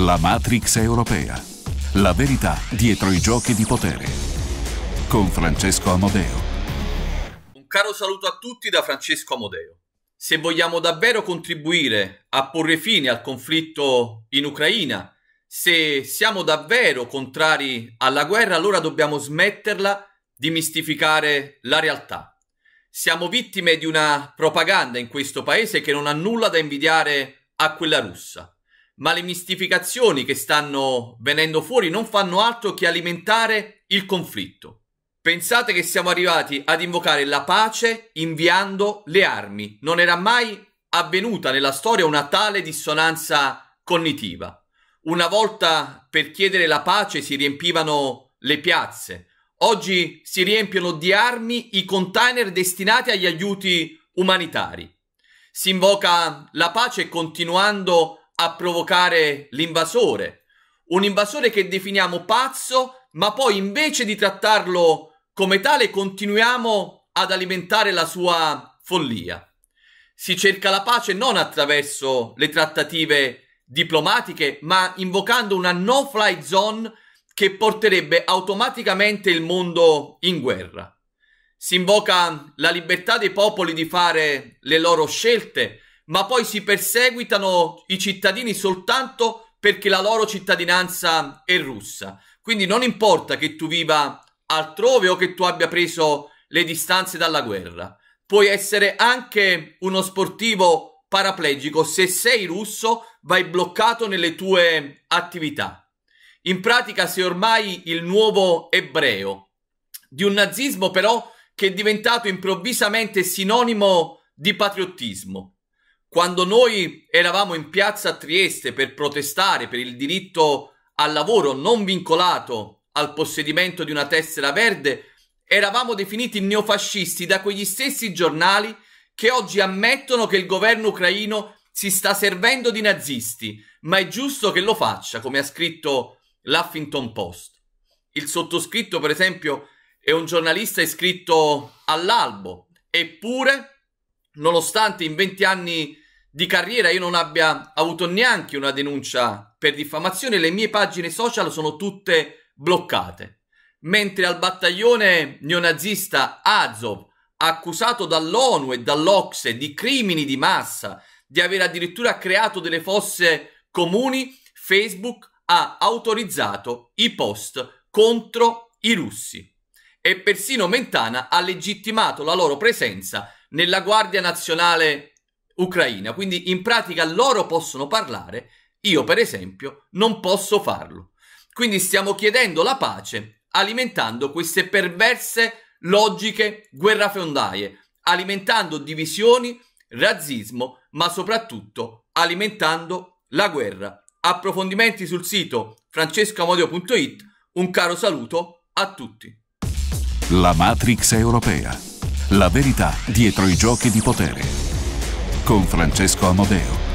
La Matrix europea. La verità dietro i giochi di potere. Con Francesco Amodeo. Un caro saluto a tutti da Francesco Amodeo. Se vogliamo davvero contribuire a porre fine al conflitto in Ucraina, se siamo davvero contrari alla guerra, allora dobbiamo smetterla di mistificare la realtà. Siamo vittime di una propaganda in questo paese che non ha nulla da invidiare a quella russa ma le mistificazioni che stanno venendo fuori non fanno altro che alimentare il conflitto. Pensate che siamo arrivati ad invocare la pace inviando le armi. Non era mai avvenuta nella storia una tale dissonanza cognitiva. Una volta per chiedere la pace si riempivano le piazze, oggi si riempiono di armi i container destinati agli aiuti umanitari. Si invoca la pace continuando a provocare l'invasore. Un invasore che definiamo pazzo, ma poi invece di trattarlo come tale continuiamo ad alimentare la sua follia. Si cerca la pace non attraverso le trattative diplomatiche, ma invocando una no-fly zone che porterebbe automaticamente il mondo in guerra. Si invoca la libertà dei popoli di fare le loro scelte, ma poi si perseguitano i cittadini soltanto perché la loro cittadinanza è russa. Quindi non importa che tu viva altrove o che tu abbia preso le distanze dalla guerra, puoi essere anche uno sportivo paraplegico se sei russo vai bloccato nelle tue attività. In pratica sei ormai il nuovo ebreo di un nazismo però che è diventato improvvisamente sinonimo di patriottismo. Quando noi eravamo in piazza a Trieste per protestare per il diritto al lavoro non vincolato al possedimento di una tessera verde, eravamo definiti neofascisti da quegli stessi giornali che oggi ammettono che il governo ucraino si sta servendo di nazisti, ma è giusto che lo faccia, come ha scritto l'Huffington Post. Il sottoscritto, per esempio, è un giornalista iscritto all'albo, eppure, nonostante in 20 anni di carriera io non abbia avuto neanche una denuncia per diffamazione, le mie pagine social sono tutte bloccate. Mentre al battaglione neonazista Azov, accusato dall'ONU e dall'Ocse di crimini di massa, di aver addirittura creato delle fosse comuni, Facebook ha autorizzato i post contro i russi e persino Mentana ha legittimato la loro presenza nella Guardia Nazionale Ucraina. Quindi in pratica loro possono parlare, io per esempio non posso farlo. Quindi stiamo chiedendo la pace alimentando queste perverse logiche guerrafondaie, alimentando divisioni, razzismo, ma soprattutto alimentando la guerra. Approfondimenti sul sito francescoamodio.it. Un caro saluto a tutti. La Matrix europea. La verità dietro i giochi di potere con Francesco Amodeo.